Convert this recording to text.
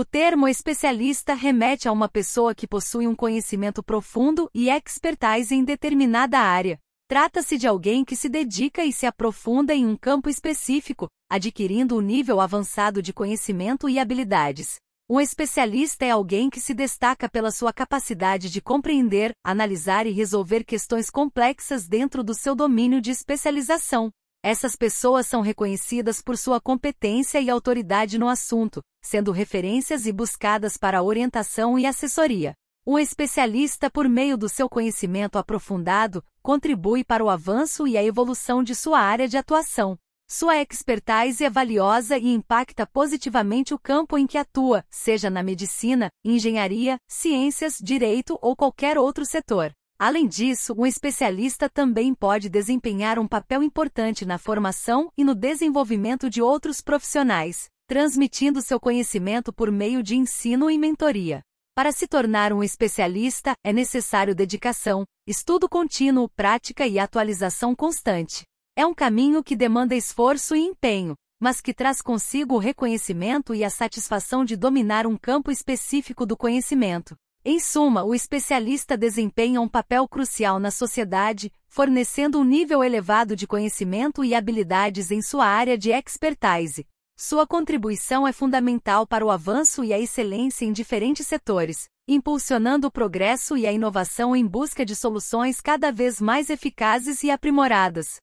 O termo especialista remete a uma pessoa que possui um conhecimento profundo e expertise em determinada área. Trata-se de alguém que se dedica e se aprofunda em um campo específico, adquirindo um nível avançado de conhecimento e habilidades. Um especialista é alguém que se destaca pela sua capacidade de compreender, analisar e resolver questões complexas dentro do seu domínio de especialização. Essas pessoas são reconhecidas por sua competência e autoridade no assunto, sendo referências e buscadas para orientação e assessoria. Um especialista, por meio do seu conhecimento aprofundado, contribui para o avanço e a evolução de sua área de atuação. Sua expertise é valiosa e impacta positivamente o campo em que atua, seja na medicina, engenharia, ciências, direito ou qualquer outro setor. Além disso, um especialista também pode desempenhar um papel importante na formação e no desenvolvimento de outros profissionais, transmitindo seu conhecimento por meio de ensino e mentoria. Para se tornar um especialista, é necessário dedicação, estudo contínuo, prática e atualização constante. É um caminho que demanda esforço e empenho, mas que traz consigo o reconhecimento e a satisfação de dominar um campo específico do conhecimento. Em suma, o especialista desempenha um papel crucial na sociedade, fornecendo um nível elevado de conhecimento e habilidades em sua área de expertise. Sua contribuição é fundamental para o avanço e a excelência em diferentes setores, impulsionando o progresso e a inovação em busca de soluções cada vez mais eficazes e aprimoradas.